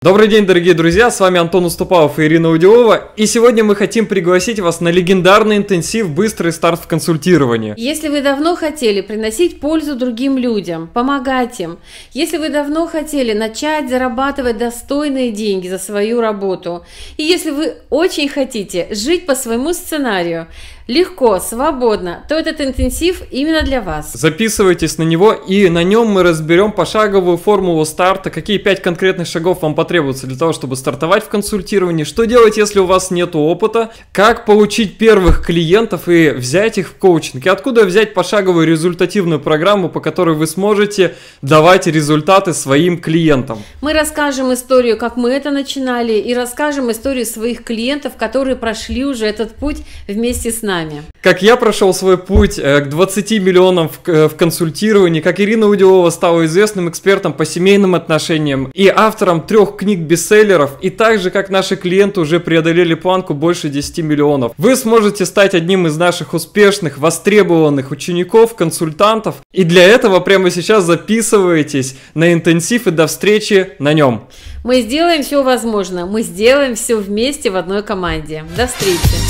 Добрый день, дорогие друзья, с вами Антон Уступалов и Ирина Удилова, и сегодня мы хотим пригласить вас на легендарный интенсив «Быстрый старт в консультировании». Если вы давно хотели приносить пользу другим людям, помогать им, если вы давно хотели начать зарабатывать достойные деньги за свою работу, и если вы очень хотите жить по своему сценарию, легко, свободно, то этот интенсив именно для вас. Записывайтесь на него, и на нем мы разберем пошаговую формулу старта, какие пять конкретных шагов вам потребуются для того, чтобы стартовать в консультировании, что делать, если у вас нет опыта, как получить первых клиентов и взять их в коучинг, и откуда взять пошаговую результативную программу, по которой вы сможете давать результаты своим клиентам. Мы расскажем историю, как мы это начинали, и расскажем историю своих клиентов, которые прошли уже этот путь вместе с нами нами. Как я прошел свой путь э, к 20 миллионам э, в, консультировании, как Ирина Удилова стала известным экспертом по семейным отношениям и автором трех книг-бестселлеров, и также как наши клиенты уже преодолели планку больше 10 миллионов. Вы сможете стать одним из наших успешных, востребованных учеников, консультантов, и для этого прямо сейчас записывайтесь на интенсив и до встречи на нем. Мы сделаем все возможное, мы сделаем все вместе в одной команде. До встречи!